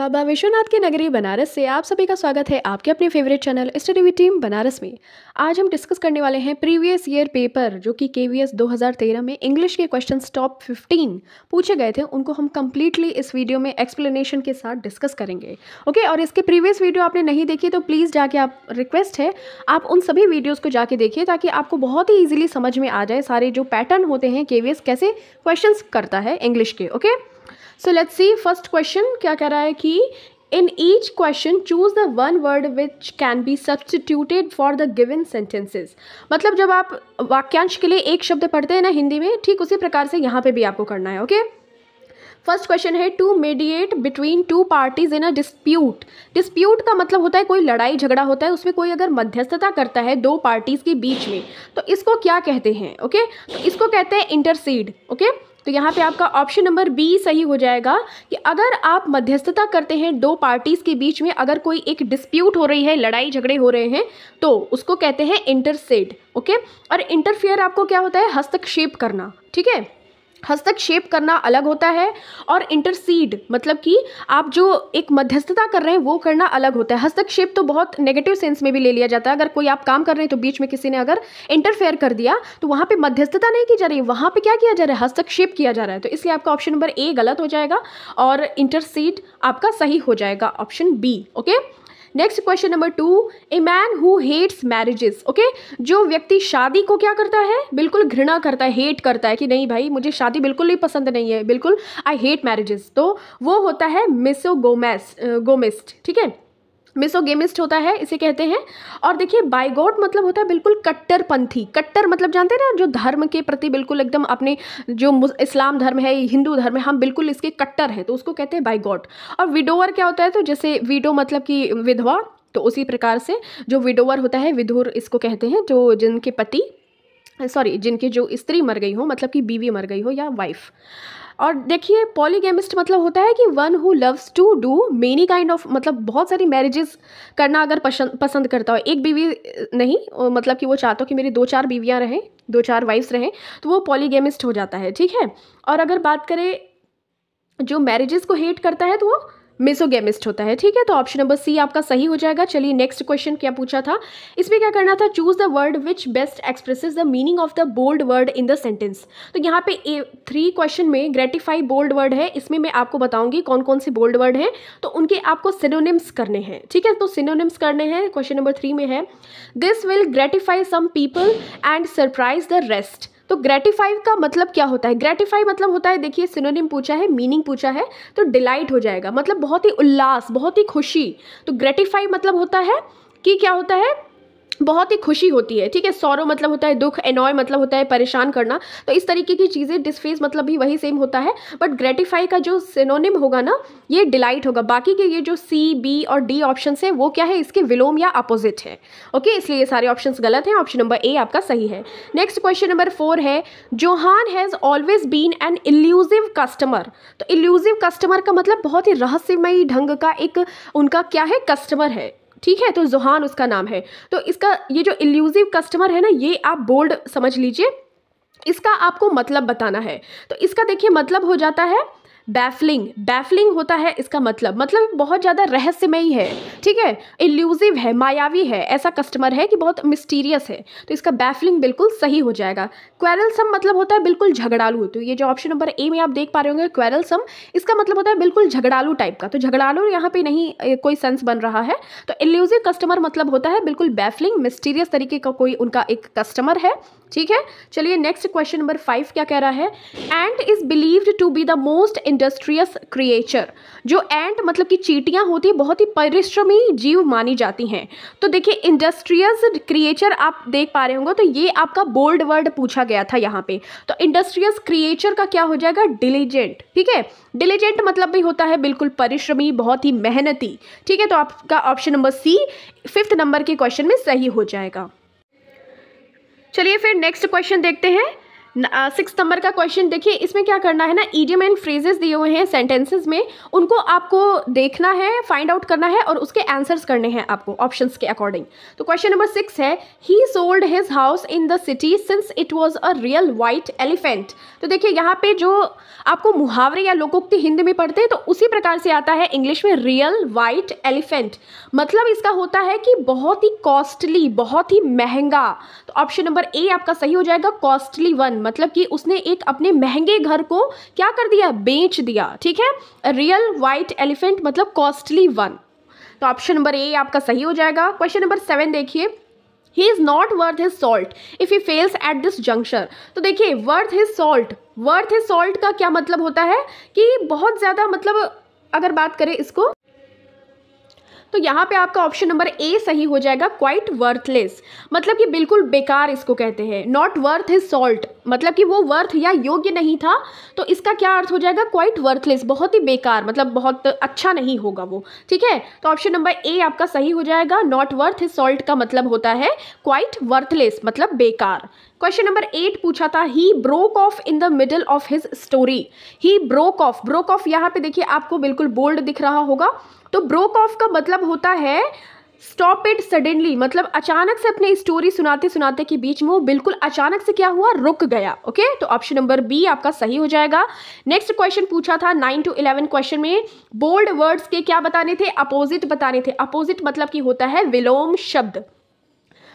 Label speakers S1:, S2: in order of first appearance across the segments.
S1: बाबा विश्वनाथ की नगरी बनारस से आप सभी का स्वागत है आपके अपने favourite channel study team Banaras में आज हम डिस्कस करने वाले हैं प्रीवियस ईयर पेपर जो कि के वी 2013 में इंग्लिश के क्वेश्चंस टॉप 15 पूछे गए थे उनको हम कम्प्लीटली इस वीडियो में एक्सप्लेनेशन के साथ डिस्कस करेंगे ओके और इसके प्रीवियस वीडियो आपने नहीं देखी तो प्लीज़ जाके आप रिक्वेस्ट है आप उन सभी वीडियोज़ को जाके देखिए ताकि आपको बहुत ही ईजिली समझ में आ जाए सारे जो पैटर्न होते हैं के कैसे क्वेश्चन करता है इंग्लिश के okay so let's see first question क्या कह रहा है कि in each question choose the one word which can be substituted for the given sentences. मतलब जब आप वाक्यांश के लिए एक शब्द पढ़ते हैं ना हिंदी में ठीक उसी प्रकार से यहाँ पे भी आपको करना है ओके फर्स्ट क्वेश्चन है to mediate between two parties in a dispute dispute का मतलब होता है कोई लड़ाई झगड़ा होता है उसमें कोई अगर मध्यस्थता करता है दो पार्टीज के बीच में तो इसको क्या कहते हैं ओके okay? तो इसको कहते हैं इंटरसीड ओके okay? तो यहाँ पे आपका ऑप्शन नंबर बी सही हो जाएगा कि अगर आप मध्यस्थता करते हैं दो पार्टीज़ के बीच में अगर कोई एक डिस्प्यूट हो रही है लड़ाई झगड़े हो रहे हैं तो उसको कहते हैं इंटरसेड ओके और इंटरफेयर आपको क्या होता है हस्तक्षेप करना ठीक है हस्तक्षेप करना अलग होता है और इंटरसीड मतलब कि आप जो एक मध्यस्थता कर रहे हैं वो करना अलग होता है हस्तक्षेप तो बहुत नेगेटिव सेंस में भी ले लिया जाता है अगर कोई आप काम कर रहे हैं तो बीच में किसी ने अगर इंटरफेयर कर दिया तो वहाँ पे मध्यस्थता नहीं की जा रही वहाँ पे क्या किया जा रहा है हस्तक्षेप किया जा रहा है तो इसलिए आपका ऑप्शन नंबर ए गलत हो जाएगा और इंटरसीड आपका सही हो जाएगा option B okay next question number two a man who hates marriages okay जो व्यक्ति शादी को क्या करता है बिल्कुल घृणा करता है हेट करता है कि नहीं भाई मुझे शादी बिल्कुल ही पसंद नहीं है बिल्कुल आई हेट मैरिजेस तो वो होता है मिसो गोमेस गोमिस्ट ठीक है मिसोगेमिस्ट होता है इसे कहते हैं और देखिए बाइगोट मतलब होता है बिल्कुल कट्टरपंथी कट्टर मतलब जानते हैं ना जो धर्म के प्रति बिल्कुल एकदम अपने जो इस्लाम धर्म है हिंदू धर्म है हम बिल्कुल इसके कट्टर हैं तो उसको कहते हैं बाइगोट और विडोवर क्या होता है तो जैसे विडो मतलब कि विधवा तो उसी प्रकार से जो विडोवर होता है विधुर इसको कहते हैं जो जिनके पति सॉरी जिनके जो स्त्री मर गई हो मतलब कि बीवी मर गई हो या वाइफ और देखिए पॉलीगेमिस्ट मतलब होता है कि one who loves to do many kind of मतलब बहुत सारी मैरिजेस करना अगर पसंद पसंद करता हो एक बीवी नहीं मतलब कि वो चाहता हो कि मेरी दो चार बीवियाँ रहें दो चार वाइफ्स रहें तो वो पॉलीगेमिस्ट हो जाता है ठीक है और अगर बात करें जो मैरिजेस को हेट करता है तो वो मिसोगेमिस्ट होता है ठीक है तो ऑप्शन नंबर सी आपका सही हो जाएगा चलिए नेक्स्ट क्वेश्चन क्या पूछा था इसमें क्या करना था choose the word which best expresses the meaning of the bold word in the sentence तो यहाँ पे ए थ्री क्वेश्चन में ग्रेटिफाई बोल्ड वर्ड है इसमें मैं आपको बताऊंगी कौन कौन से बोल्ड वर्ड है तो उनके आपको सिनोनिम्स करने हैं ठीक है तो सिनोनिम्स करने हैं क्वेश्चन नंबर थ्री में है this will gratify some people and surprise the rest तो ग्रेटिफाई का मतलब क्या होता है ग्रेटिफाई मतलब होता है देखिए सिनोनिम पूछा है मीनिंग पूछा है तो डिलाइट हो जाएगा मतलब बहुत ही उल्लास बहुत ही खुशी तो ग्रेटिफाई मतलब होता है कि क्या होता है बहुत ही खुशी होती है ठीक है सौरव मतलब होता है दुख एनॉय मतलब होता है परेशान करना तो इस तरीके की चीज़ें डिस्फेस मतलब भी वही सेम होता है बट ग्रेटिफाई का जो सिनोनिम होगा ना ये डिलाइट होगा बाकी के ये जो सी बी और डी ऑप्शन है वो क्या है इसके विलोम या अपोजिट है ओके इसलिए ये सारे ऑप्शन गलत हैं ऑप्शन नंबर ए आपका सही है नेक्स्ट क्वेश्चन नंबर फोर है Johan has always been an elusive customer तो इल्यूजिव कस्टमर का मतलब बहुत ही रहस्यमयी ढंग का एक उनका क्या है कस्टमर है ठीक है तो जुहान उसका नाम है तो इसका ये जो इल्यूजिव कस्टमर है ना ये आप बोल्ड समझ लीजिए इसका आपको मतलब बताना है तो इसका देखिए मतलब हो जाता है बैफलिंग बैफलिंग होता है इसका मतलब मतलब बहुत ज़्यादा रहस्यमयी है ठीक है इल्यूजिव है मायावी है ऐसा कस्टमर है कि बहुत मिस्टीरियस है तो इसका बैफलिंग बिल्कुल सही हो जाएगा क्वेरलसम मतलब होता है बिल्कुल झगड़ालू तो ये जो ऑप्शन नंबर ए में आप देख पा रहे होंगे क्वेरलसम इसका मतलब होता है बिल्कुल झगड़ालू टाइप का तो झगड़ालू यहाँ पर नहीं कोई सेंस बन रहा है तो इल्यूजिव कस्टमर मतलब होता है बिल्कुल बैफलिंग मिस्टीरियस तरीके का कोई उनका एक कस्टमर है ठीक है चलिए नेक्स्ट क्वेश्चन नंबर फाइव क्या कह रहा है ant is believed to be the most industrious creature जो एंड मतलब कि चीटियाँ होती है बहुत ही परिश्रमी जीव मानी जाती हैं तो देखिए इंडस्ट्रियस क्रिएचर आप देख पा रहे होंगे तो ये आपका बोल्ड वर्ड पूछा गया था यहाँ पे तो इंडस्ट्रियस क्रिएचर का क्या हो जाएगा डिलीजेंट ठीक है डिलीजेंट मतलब भी होता है बिल्कुल परिश्रमी बहुत ही मेहनती ठीक है तो आपका option number C fifth number के क्वेश्चन में सही हो जाएगा चलिए फिर नेक्स्ट क्वेश्चन देखते हैं सिक्स नंबर का क्वेश्चन देखिए इसमें क्या करना है ना ईडियम एंड फ्रेजेस दिए हुए हैं सेंटेंसेज में उनको आपको देखना है फाइंड आउट करना है और उसके आंसर्स करने हैं आपको ऑप्शंस के अकॉर्डिंग तो क्वेश्चन नंबर सिक्स है he sold his house in the city since it was a real white elephant तो देखिए यहाँ पे जो आपको मुहावरे या लोकोक्ति हिंदी में पढ़ते हैं तो उसी प्रकार से आता है इंग्लिश में रियल वाइट एलिफेंट मतलब इसका होता है कि बहुत ही कॉस्टली बहुत ही महंगा तो ऑप्शन नंबर ए आपका सही हो जाएगा कॉस्टली वन मतलब कि उसने एक अपने महंगे घर को क्या कर दिया बेच दिया ठीक है रियल वाइट एलिफेंट मतलब कॉस्टली वन तो ऑप्शन नंबर ए आपका सही हो जाएगा क्वेश्चन नंबर सेवन देखिए he is not worth his salt if he fails at this junction तो देखिए worth his salt worth his salt का क्या मतलब होता है कि बहुत ज़्यादा मतलब अगर बात करें इसको तो यहाँ पे आपका ऑप्शन नंबर ए सही हो जाएगा क्वाइट वर्थलेस मतलब कि बिल्कुल बेकार इसको कहते हैं नॉट वर्थ इज सॉल्ट मतलब कि वो वर्थ या योग्य नहीं था तो इसका क्या अर्थ हो जाएगा क्वाइट वर्थलेस बहुत ही बेकार मतलब बहुत अच्छा नहीं होगा वो ठीक है तो ऑप्शन नंबर ए आपका सही हो जाएगा नॉट वर्थ इज सॉल्ट का मतलब होता है क्वाइट वर्थलेस मतलब बेकार क्वेश्चन नंबर एट पूछा था he broke off in the middle of his story he broke off broke off यहाँ पे देखिए आपको बिल्कुल बोल्ड दिख रहा होगा तो ब्रोक ऑफ का मतलब होता है स्टॉप इट सडनली मतलब अचानक से अपने स्टोरी सुनाते सुनाते के बीच में वो बिल्कुल अचानक से क्या हुआ रुक गया ओके okay? तो ऑप्शन नंबर बी आपका सही हो जाएगा नेक्स्ट क्वेश्चन पूछा था नाइन टू इलेवन क्वेश्चन में बोल्ड वर्ड्स के क्या बताने थे अपोजिट बताने थे अपोजिट मतलब की होता है विलोम शब्द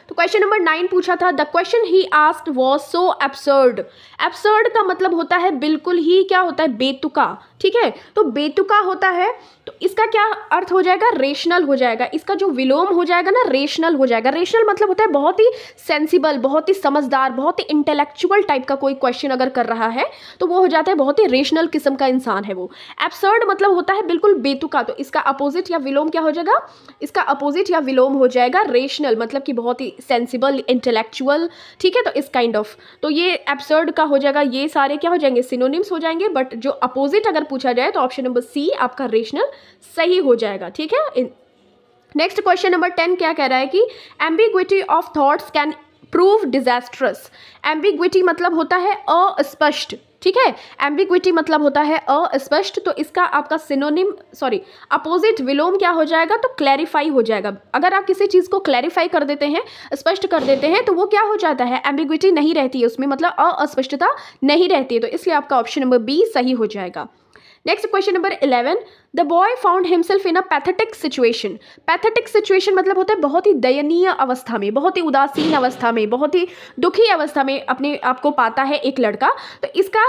S1: तो क्वेश्चन नंबर नाइन पूछा था the question he asked was so absurd absurd का मतलब होता है बिल्कुल ही क्या होता है बेतुका ठीक है तो बेतुका होता है तो इसका क्या अर्थ हो जाएगा रेशनल हो जाएगा इसका जो विलोम हो जाएगा ना रेशनल हो जाएगा रेशनल मतलब होता है बहुत ही सेंसिबल बहुत ही समझदार बहुत ही इंटेलेक्चुअल टाइप का कोई क्वेश्चन अगर कर रहा है तो वो हो जाता है बहुत ही रेशनल किस्म का इंसान है वो एब्सर्ड मतलब होता है बिल्कुल बेतुका तो इसका अपोजिट या विलोम क्या हो जाएगा इसका अपोजिट या विलोम हो जाएगा रेशनल मतलब कि बहुत ही सेंसिबल इंटेलेक्चुअल ठीक है तो इस काइंड ऑफ तो ये एब्सर्ड का हो जाएगा ये सारे क्या हो जाएंगे सिनोनिम्स हो जाएंगे बट जो अपोजिट अगर पूछा जाए तो ऑप्शन नंबर सी आपका रेशनल सही हो जाएगा ठीक है नेक्स्ट क्वेश्चन नंबर टेन क्या कह रहा है कि ambiguity of thoughts can prove disastrous ambiguity मतलब होता है अस्पष्ट ठीक है एम्बिग्विटी मतलब होता है अस्पष्ट तो इसका आपका सिनोनिम सॉरी अपोजिट विलोम क्या हो जाएगा तो क्लैरिफाई हो जाएगा अगर आप किसी चीज़ को क्लैरिफाई कर देते हैं स्पष्ट कर देते हैं तो वो क्या हो जाता है एम्बिग्विटी नहीं रहती है उसमें मतलब अस्पष्टता नहीं रहती है तो इसलिए आपका ऑप्शन नंबर बी सही हो जाएगा next question number eleven the boy found himself in a pathetic situation pathetic situation मतलब होता है बहुत ही दयनीय अवस्था में बहुत ही उदासीन अवस्था में बहुत ही दुखी अवस्था में अपने आप को पाता है एक लड़का तो इसका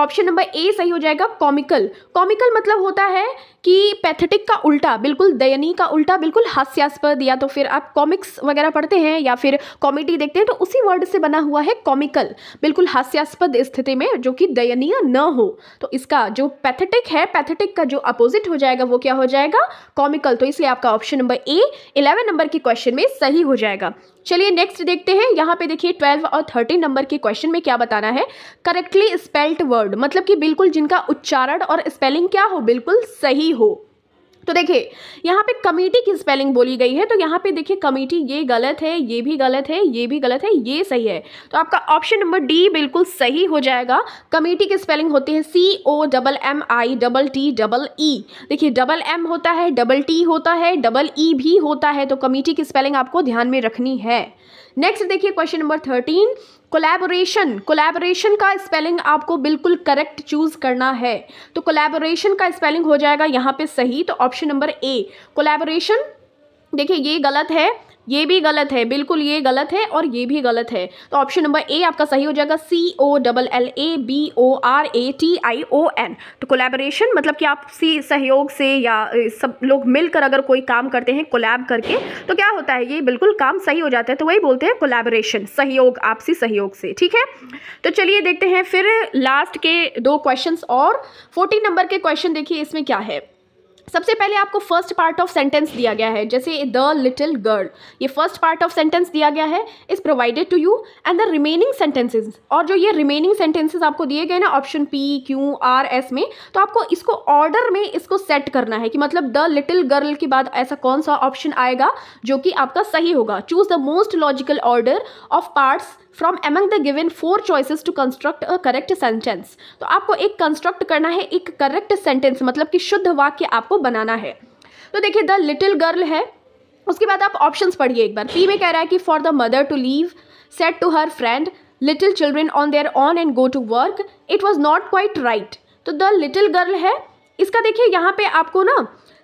S1: ऑप्शन नंबर ए सही हो जाएगा कॉमिकल कॉमिकल मतलब होता है कि पैथेटिक का उल्टा बिल्कुल दयनीय का उल्टा बिल्कुल हास्यास्पद या तो फिर आप कॉमिक्स वगैरह पढ़ते हैं या फिर कॉमेडी देखते हैं तो उसी वर्ड से बना हुआ है कॉमिकल बिल्कुल हास्यास्पद स्थिति में जो कि दयनीय न हो तो इसका जो पैथेटिक है पैथेटिक का जो अपोजिट हो जाएगा वो क्या हो जाएगा कॉमिकल तो इसलिए आपका option number A eleven number के क्वेश्चन में सही हो जाएगा चलिए नेक्स्ट देखते हैं यहाँ पे देखिए ट्वेल्व और थर्टीन नंबर के क्वेश्चन में क्या बताना है करेक्टली स्पेल्ड वर्ड मतलब कि बिल्कुल जिनका उच्चारण और स्पेलिंग क्या हो बिल्कुल सही हो तो देखिए यहाँ पे कमेटी की स्पेलिंग बोली गई है तो यहाँ पे देखिए कमेटी ये गलत है ये भी गलत है ये भी गलत है ये सही है तो आपका ऑप्शन नंबर डी बिल्कुल सही हो जाएगा कमेटी की स्पेलिंग होती है C O double M I double T double E देखिए डबल एम होता है डबल टी होता है डबल ई e भी होता है तो कमेटी की स्पेलिंग आपको ध्यान में रखनी है नेक्स्ट देखिए question number thirteen collaboration collaboration का स्पेलिंग आपको बिल्कुल करेक्ट चूज करना है तो कोलैबोरेशन का स्पेलिंग हो जाएगा यहाँ पे सही तो ऑप्शन नंबर ए कोलैबोरेशन देखिए ये गलत है ये भी गलत है बिल्कुल ये गलत है और ये भी गलत है तो ऑप्शन नंबर ए आपका सही हो जाएगा C O double L A B O R A T I O N तो कोलेबोरेशन मतलब कि आप सी सहयोग से या सब लोग मिलकर अगर कोई काम करते हैं कोलैब करके तो क्या होता है ये बिल्कुल काम सही हो जाता है तो वही बोलते हैं कोलेबोरेशन सहयोग आपसी सहयोग से ठीक है तो चलिए देखते हैं फिर लास्ट के दो क्वेश्चन और फोर्टीन नंबर के क्वेश्चन देखिए इसमें क्या है सबसे पहले आपको फर्स्ट पार्ट ऑफ सेंटेंस दिया गया है जैसे द लिटिल गर्ल ये फर्स्ट पार्ट ऑफ सेंटेंस दिया गया है is provided to you and the remaining sentences और जो ये रिमेनिंग सेंटेंसेज आपको दिए गए ना option P Q R S में तो आपको इसको ऑर्डर में इसको सेट करना है कि मतलब द लिटिल गर्ल के बाद ऐसा कौन सा ऑप्शन आएगा जो कि आपका सही होगा choose the most logical order of parts from among the given four choices to construct a correct sentence तो आपको एक कंस्ट्रक्ट करना है एक करेक्ट सेंटेंस मतलब कि शुद्ध वाक्य आपको बनाना है तो देखिए द लिटिल गर्ल है उसके बाद आप ऑप्शंस पढ़िए एक बार पी में कह रहा है कि for the mother to leave said to her friend little children on their own and go to work it was not quite right तो द लिटिल गर्ल है इसका देखिए यहाँ पे आपको ना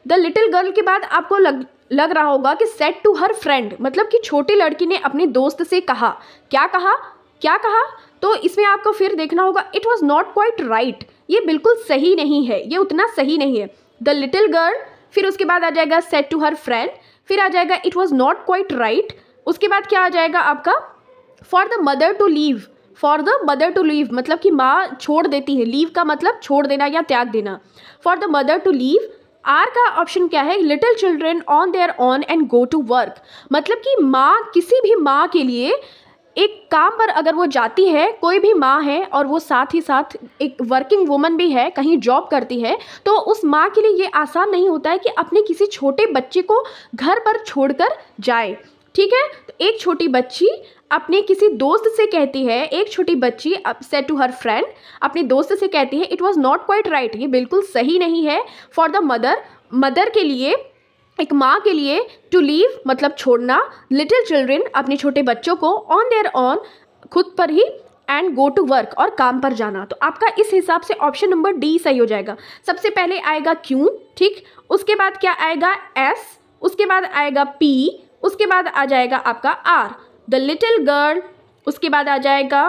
S1: द लिटिल गर्ल के बाद आपको लग लग रहा होगा कि सेट टू हर फ्रेंड मतलब कि छोटी लड़की ने अपने दोस्त से कहा क्या कहा क्या कहा तो इसमें आपको फिर देखना होगा it was not quite right ये बिल्कुल सही नहीं है ये उतना सही नहीं है द लिटिल गर्ल फिर उसके बाद आ जाएगा सेट टू हर फ्रेंड फिर आ जाएगा it was not quite right उसके बाद क्या आ जाएगा आपका for the mother to leave for the mother to leave मतलब कि माँ छोड़ देती है लीव का मतलब छोड़ देना या त्याग देना for the mother to leave R का ऑप्शन क्या है little children on their own and go to work मतलब कि माँ किसी भी माँ के लिए एक काम पर अगर वो जाती है कोई भी माँ है और वो साथ ही साथ एक वर्किंग वुमन भी है कहीं जॉब करती है तो उस माँ के लिए ये आसान नहीं होता है कि अपने किसी छोटे बच्चे को घर पर छोड़कर जाए ठीक है तो एक छोटी बच्ची अपने किसी दोस्त से कहती है एक छोटी बच्ची सेट टू हर फ्रेंड अपने दोस्त से कहती है it was not quite right ये बिल्कुल सही नहीं है फॉर द मदर मदर के लिए एक माँ के लिए टू लीव मतलब छोड़ना लिटिल चिल्ड्रेन अपने छोटे बच्चों को ऑन देयर ऑन खुद पर ही एंड गो टू वर्क और काम पर जाना तो आपका इस हिसाब से ऑप्शन नंबर डी सही हो जाएगा सबसे पहले आएगा क्यों ठीक उसके बाद क्या आएगा एस उसके बाद आएगा पी उसके बाद आ जाएगा आपका आर द लिटिल गर्ल उसके बाद आ जाएगा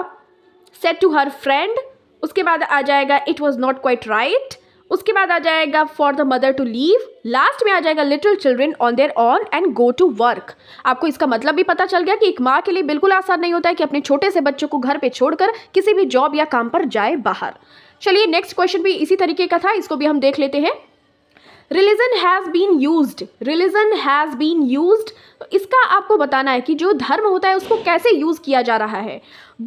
S1: सेट टू हर फ्रेंड उसके बाद आ जाएगा it was not quite right उसके बाद आ जाएगा for the mother to leave last में आ जाएगा little children on their own and go to work आपको इसका मतलब भी पता चल गया कि एक माँ के लिए बिल्कुल आसान नहीं होता है कि अपने छोटे से बच्चों को घर पे छोड़कर किसी भी जॉब या काम पर जाए बाहर चलिए नेक्स्ट क्वेश्चन भी इसी तरीके का था इसको भी हम देख लेते हैं religion has been use religion has been use इसका आपको बताना है कि जो धर्म होता है उसको कैसे यूज़ किया जा रहा है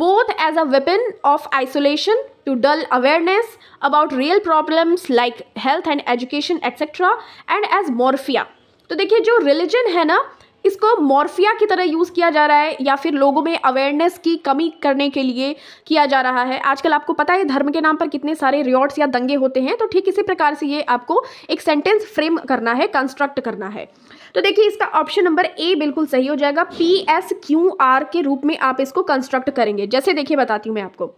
S1: both as a weapon of isolation to dull awareness about real problems like health and education etcetera and as morphia तो देखिए जो रिलीजन है ना इसको मॉर्फिया की तरह यूज़ किया जा रहा है या फिर लोगों में अवेयरनेस की कमी करने के लिए किया जा रहा है आजकल आपको पता है धर्म के नाम पर कितने सारे रियॉर्ट्स या दंगे होते हैं तो ठीक इसी प्रकार से ये आपको एक सेंटेंस फ्रेम करना है कंस्ट्रक्ट करना है तो देखिए इसका ऑप्शन नंबर ए बिल्कुल सही हो जाएगा पी एस क्यू आर के रूप में आप इसको कंस्ट्रक्ट करेंगे जैसे देखिए बताती हूँ मैं आपको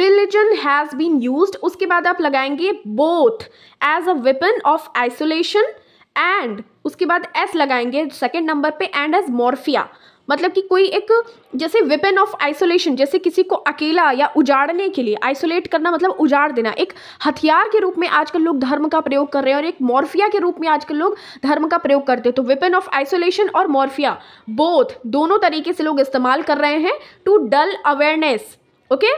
S1: रिलीजन हैज़ बीन यूज उसके बाद आप लगाएंगे both as a weapon of isolation and उसके बाद एस लगाएंगे सेकेंड नंबर पे एंड एज मॉर्फिया मतलब कि कोई एक जैसे वेपन ऑफ आइसोलेशन जैसे किसी को अकेला या उजाड़ने के लिए आइसोलेट करना मतलब उजाड़ देना एक हथियार के रूप में आजकल लोग धर्म का प्रयोग कर रहे हैं और एक मॉर्फिया के रूप में आजकल लोग धर्म का प्रयोग करते हैं तो वेपन ऑफ आइसोलेशन और मॉर्फिया बोथ दोनों तरीके से लोग इस्तेमाल कर रहे हैं to dull awareness okay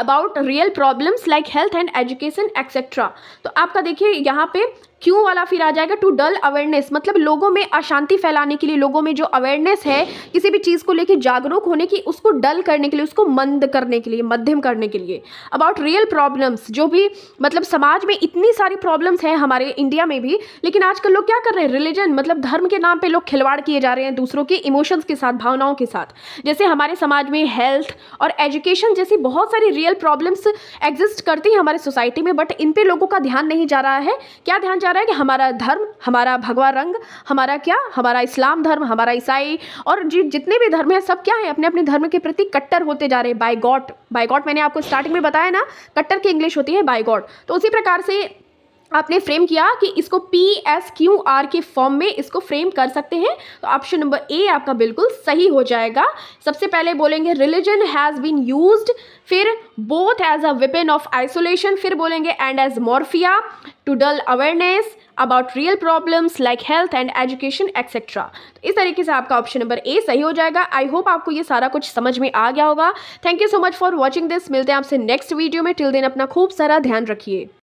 S1: about real problems like health and education etcetera तो आपका देखिए यहाँ पे क्यों वाला फिर आ जाएगा टू डल अवेयरनेस मतलब लोगों में अशांति फैलाने के लिए लोगों में जो अवेयरनेस है किसी भी चीज़ को लेकर जागरूक होने की उसको डल करने के लिए उसको मंद करने के लिए मध्यम करने के लिए अबाउट रियल प्रॉब्लम्स जो भी मतलब समाज में इतनी सारी प्रॉब्लम्स हैं हमारे इंडिया में भी लेकिन आजकल लोग क्या कर रहे हैं रिलीजन मतलब धर्म के नाम पर लोग खिलवाड़ किए जा रहे हैं दूसरों के इमोशंस के साथ भावनाओं के साथ जैसे हमारे समाज में हेल्थ और एजुकेशन जैसी बहुत सारी रियल प्रॉब्लम्स एग्जिस्ट करती हैं हमारे सोसाइटी में बट इन पर लोगों का ध्यान नहीं जा रहा है क्या ध्यान जा जा रहा है कि हमारा धर्म हमारा भगवा रंग हमारा क्या हमारा इस्लाम धर्म हमारा ईसाई और जी जितने भी धर्म हैं सब क्या है अपने अपने धर्म के प्रति कट्टर होते जा रहे हैं बाय गॉड बाय गॉड मैंने आपको स्टार्टिंग में बताया ना कट्टर की इंग्लिश होती है बाय गॉड तो उसी प्रकार से आपने फ्रेम किया कि इसको पी एस क्यू आर के फॉर्म में इसको फ्रेम कर सकते हैं तो ऑप्शन नंबर ए आपका बिल्कुल सही हो जाएगा सबसे पहले बोलेंगे रिलीजन हैज़ बीन यूज्ड फिर both as a weapon of isolation फिर बोलेंगे and as morphia to dull awareness about real problems like health and education etcetera तो इस तरीके से आपका ऑप्शन नंबर ए सही हो जाएगा आई होप आपको ये सारा कुछ समझ में आ गया होगा thank you so much for watching this मिलते हैं आपसे नेक्स्ट वीडियो में टिल दिन अपना खूब सारा ध्यान रखिए